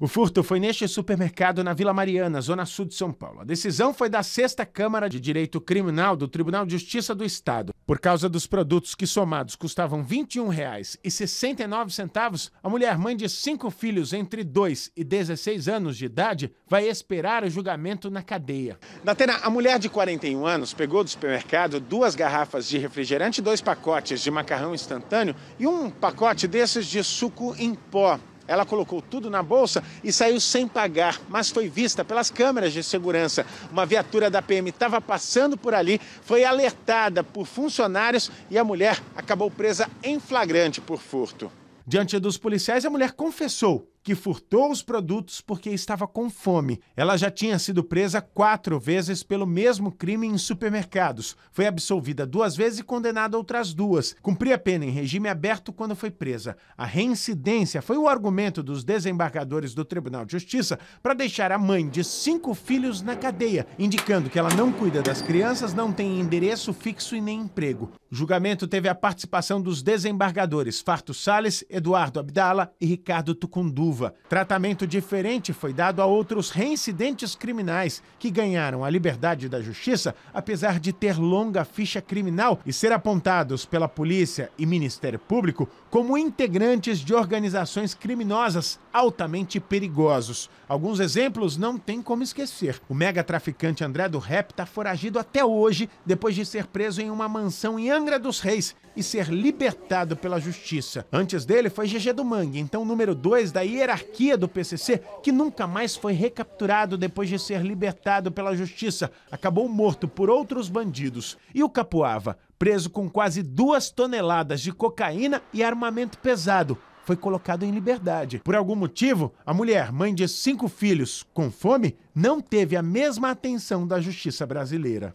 O furto foi neste supermercado na Vila Mariana, zona sul de São Paulo. A decisão foi da Sexta Câmara de Direito Criminal do Tribunal de Justiça do Estado. Por causa dos produtos que somados custavam R$ 21,69, a mulher mãe de cinco filhos entre 2 e 16 anos de idade vai esperar o julgamento na cadeia. Datena, a mulher de 41 anos pegou do supermercado duas garrafas de refrigerante, dois pacotes de macarrão instantâneo e um pacote desses de suco em pó. Ela colocou tudo na bolsa e saiu sem pagar, mas foi vista pelas câmeras de segurança. Uma viatura da PM estava passando por ali, foi alertada por funcionários e a mulher acabou presa em flagrante por furto. Diante dos policiais, a mulher confessou que furtou os produtos porque estava com fome. Ela já tinha sido presa quatro vezes pelo mesmo crime em supermercados. Foi absolvida duas vezes e condenada outras duas. Cumpria pena em regime aberto quando foi presa. A reincidência foi o argumento dos desembargadores do Tribunal de Justiça para deixar a mãe de cinco filhos na cadeia, indicando que ela não cuida das crianças, não tem endereço fixo e nem emprego. O julgamento teve a participação dos desembargadores Farto Sales, Eduardo Abdala e Ricardo Tucundu. Silva. Tratamento diferente foi dado a outros reincidentes criminais que ganharam a liberdade da justiça, apesar de ter longa ficha criminal e ser apontados pela polícia e Ministério Público como integrantes de organizações criminosas altamente perigosos. Alguns exemplos não tem como esquecer. O mega traficante André do Rap está foragido até hoje, depois de ser preso em uma mansão em Angra dos Reis e ser libertado pela justiça. Antes dele foi GG do Mangue, então número 2 da IE hierarquia do PCC, que nunca mais foi recapturado depois de ser libertado pela justiça, acabou morto por outros bandidos. E o Capuava, preso com quase duas toneladas de cocaína e armamento pesado, foi colocado em liberdade. Por algum motivo, a mulher, mãe de cinco filhos, com fome, não teve a mesma atenção da justiça brasileira.